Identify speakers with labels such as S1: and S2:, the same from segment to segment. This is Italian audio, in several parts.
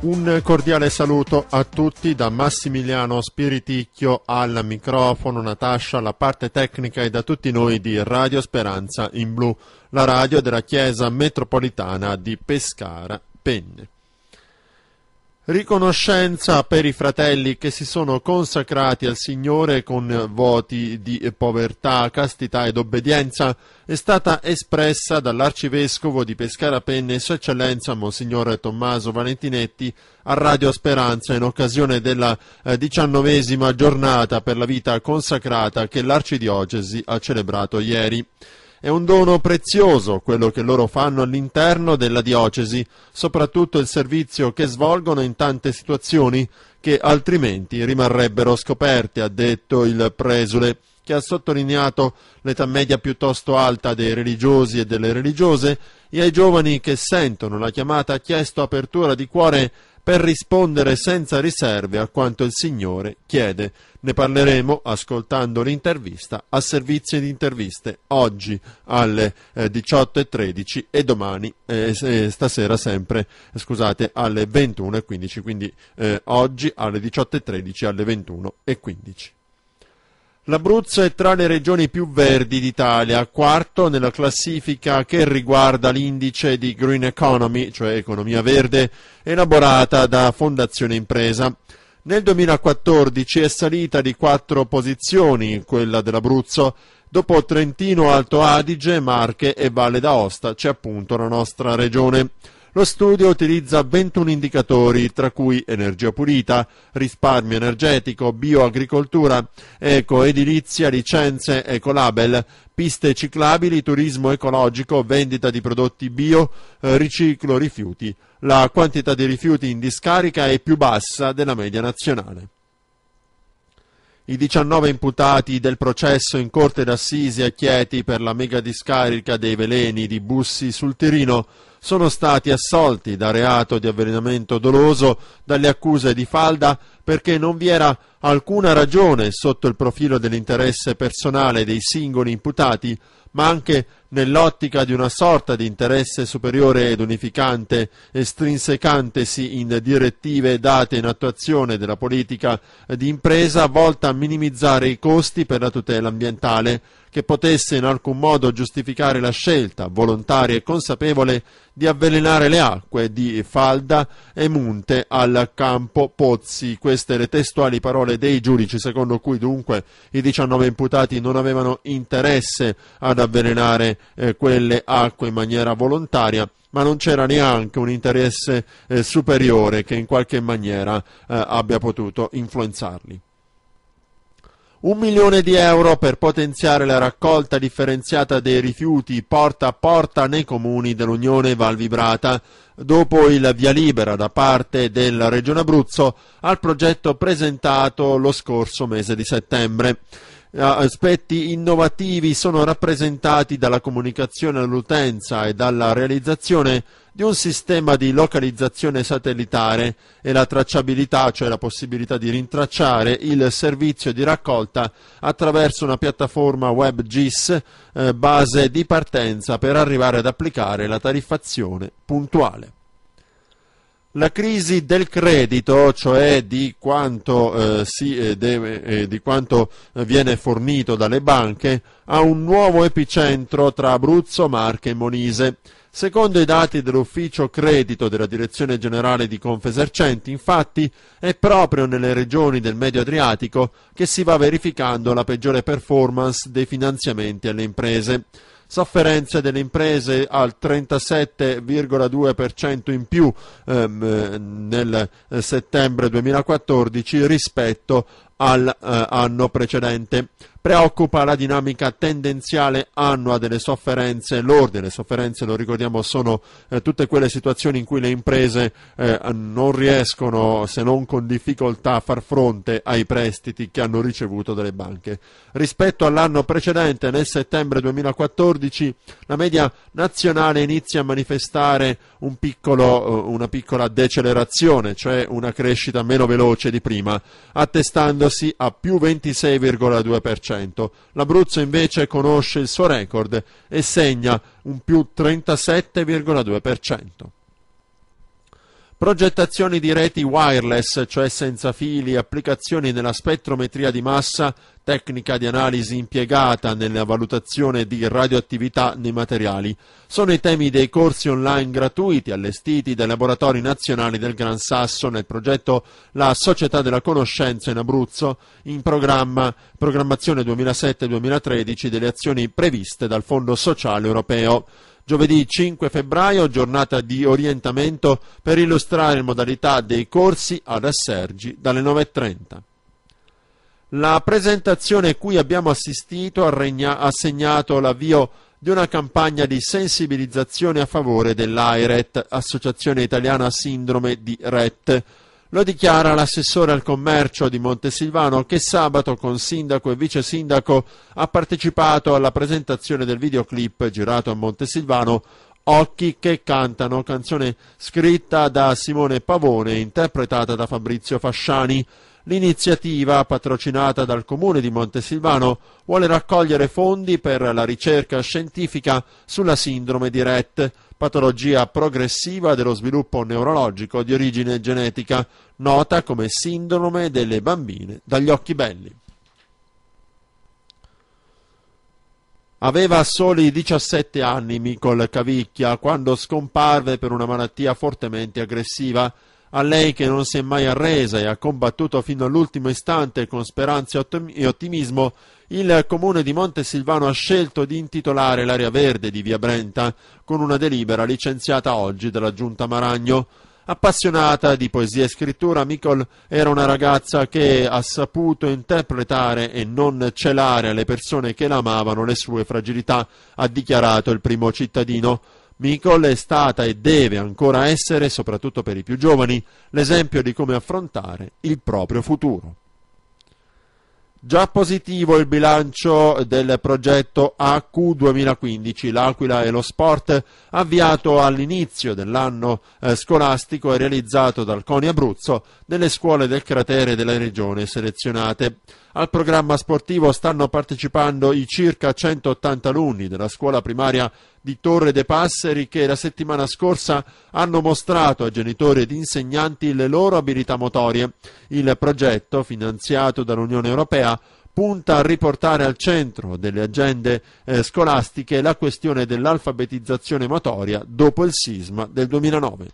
S1: Un cordiale saluto a tutti da Massimiliano Spiriticchio al microfono, Natascia alla parte tecnica e da tutti noi di Radio Speranza in Blu, la radio della Chiesa Metropolitana di Pescara Penne. Riconoscenza per i fratelli che si sono consacrati al Signore con voti di povertà, castità ed obbedienza è stata espressa dall'arcivescovo di Pescara Penne, Sua Eccellenza Monsignor Tommaso Valentinetti, a Radio Speranza in occasione della eh, diciannovesima giornata per la vita consacrata che l'arcidiocesi ha celebrato ieri. È un dono prezioso quello che loro fanno all'interno della diocesi, soprattutto il servizio che svolgono in tante situazioni che altrimenti rimarrebbero scoperte, ha detto il presule che ha sottolineato l'età media piuttosto alta dei religiosi e delle religiose e ai giovani che sentono la chiamata ha chiesto apertura di cuore per rispondere senza riserve a quanto il Signore chiede. Ne parleremo ascoltando l'intervista a servizio di interviste oggi alle 18.13 eh, e domani, eh, e stasera sempre, eh, scusate, alle 21.15, quindi eh, oggi alle 18.13 alle 21.15. L'Abruzzo è tra le regioni più verdi d'Italia, quarto nella classifica che riguarda l'indice di Green Economy, cioè economia verde, elaborata da Fondazione Impresa. Nel 2014 è salita di quattro posizioni quella dell'Abruzzo, dopo Trentino, Alto Adige, Marche e Valle d'Aosta c'è appunto la nostra regione. Lo studio utilizza 21 indicatori, tra cui energia pulita, risparmio energetico, bioagricoltura, ecoedilizia, licenze, ecolabel, piste ciclabili, turismo ecologico, vendita di prodotti bio, eh, riciclo rifiuti. La quantità di rifiuti in discarica è più bassa della media nazionale. I 19 imputati del processo in corte d'assisi a Chieti per la mega discarica dei veleni di Bussi sul Tirino sono stati assolti da reato di avvelenamento doloso dalle accuse di falda perché non vi era alcuna ragione sotto il profilo dell'interesse personale dei singoli imputati, ma anche nell'ottica di una sorta di interesse superiore ed unificante, estrinsecantesi in direttive date in attuazione della politica di impresa volta a minimizzare i costi per la tutela ambientale, che potesse in alcun modo giustificare la scelta, volontaria e consapevole, di avvelenare le acque di Falda e Munte al campo Pozzi. Queste le testuali parole dei giudici, secondo cui dunque i 19 imputati non avevano interesse ad avvelenare eh, quelle acque in maniera volontaria ma non c'era neanche un interesse eh, superiore che in qualche maniera eh, abbia potuto influenzarli. Un milione di euro per potenziare la raccolta differenziata dei rifiuti porta a porta nei comuni dell'Unione Val Vibrata, dopo il via libera da parte della Regione Abruzzo al progetto presentato lo scorso mese di settembre. Eh, aspetti innovativi sono rappresentati dalla comunicazione all'utenza e dalla realizzazione di un sistema di localizzazione satellitare e la tracciabilità, cioè la possibilità di rintracciare il servizio di raccolta attraverso una piattaforma web GIS eh, base di partenza per arrivare ad applicare la tariffazione puntuale. La crisi del credito, cioè di quanto, eh, si, eh, deve, eh, di quanto, viene fornito dalle banche, ha un nuovo epicentro tra Abruzzo, Marche e Monise. Secondo i dati dell'ufficio credito della Direzione Generale di Confesercenti, infatti, è proprio nelle regioni del Medio Adriatico che si va verificando la peggiore performance dei finanziamenti alle imprese sofferenze delle imprese al 37,2% in più ehm, nel eh, settembre 2014 rispetto all'anno eh, precedente. Preoccupa la dinamica tendenziale annua delle sofferenze lorde. Le sofferenze, lo ricordiamo, sono eh, tutte quelle situazioni in cui le imprese eh, non riescono, se non con difficoltà, a far fronte ai prestiti che hanno ricevuto dalle banche. Rispetto all'anno precedente, nel settembre 2014, la media nazionale inizia a manifestare un piccolo, eh, una piccola decelerazione, cioè una crescita meno veloce di prima, attestandosi a più 26,2%. 4,5%. L'Abruzzo invece conosce il suo record e segna un più 37,2%. Progettazioni di reti wireless, cioè senza fili, applicazioni nella spettrometria di massa, tecnica di analisi impiegata nella valutazione di radioattività nei materiali, sono i temi dei corsi online gratuiti allestiti dai laboratori nazionali del Gran Sasso nel progetto La Società della Conoscenza in Abruzzo, in programma Programmazione 2007-2013 delle azioni previste dal Fondo Sociale Europeo. Giovedì 5 febbraio, giornata di orientamento per illustrare le modalità dei corsi ad Assergi dalle 9.30. La presentazione cui abbiamo assistito ha segnato l'avvio di una campagna di sensibilizzazione a favore dell'AIRET, Associazione Italiana Sindrome di Rett, lo dichiara l'assessore al commercio di Montesilvano che sabato con sindaco e vice sindaco ha partecipato alla presentazione del videoclip girato a Montesilvano Occhi che cantano, canzone scritta da Simone Pavone e interpretata da Fabrizio Fasciani. L'iniziativa, patrocinata dal comune di Montesilvano, vuole raccogliere fondi per la ricerca scientifica sulla sindrome di Rett patologia progressiva dello sviluppo neurologico di origine genetica, nota come sindrome delle bambine dagli occhi belli. Aveva soli 17 anni Micol Cavicchia quando scomparve per una malattia fortemente aggressiva a lei che non si è mai arresa e ha combattuto fino all'ultimo istante con speranza e ottimismo, il comune di Montesilvano ha scelto di intitolare l'area verde di Via Brenta con una delibera licenziata oggi dalla Giunta Maragno. Appassionata di poesia e scrittura, Micol era una ragazza che ha saputo interpretare e non celare alle persone che l'amavano le sue fragilità, ha dichiarato il primo cittadino. Micol è stata e deve ancora essere, soprattutto per i più giovani, l'esempio di come affrontare il proprio futuro. Già positivo il bilancio del progetto AQ 2015, l'Aquila e lo Sport, avviato all'inizio dell'anno eh, scolastico e realizzato dal CONI Abruzzo nelle scuole del cratere della regione selezionate. Al programma sportivo stanno partecipando i circa 180 alunni della scuola primaria di Torre de Passeri che la settimana scorsa hanno mostrato a genitori ed insegnanti le loro abilità motorie. Il progetto, finanziato dall'Unione Europea, punta a riportare al centro delle agende eh, scolastiche la questione dell'alfabetizzazione motoria dopo il sisma del 2009.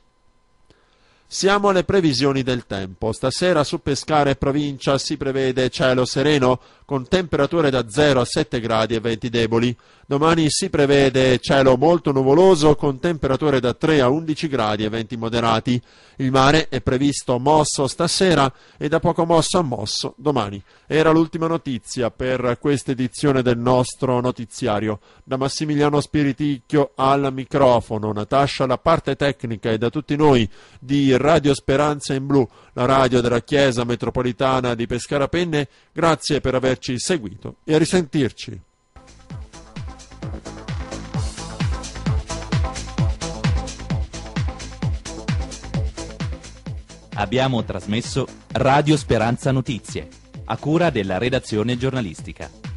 S1: Siamo alle previsioni del tempo. Stasera su Pescara e provincia si prevede cielo sereno con temperature da 0 a 7 gradi e venti deboli. Domani si prevede cielo molto nuvoloso con temperature da 3 a 11 gradi e venti moderati. Il mare è previsto mosso stasera e da poco mosso a mosso domani. Era l'ultima notizia per questa edizione del nostro notiziario. Da Massimiliano Spiriticchio al microfono, Natascia alla parte tecnica e da tutti noi di Radio Speranza in Blu, la radio della Chiesa Metropolitana di Pescara Penne, grazie per averci seguito e a risentirci. Abbiamo trasmesso Radio Speranza Notizie, a cura della redazione giornalistica.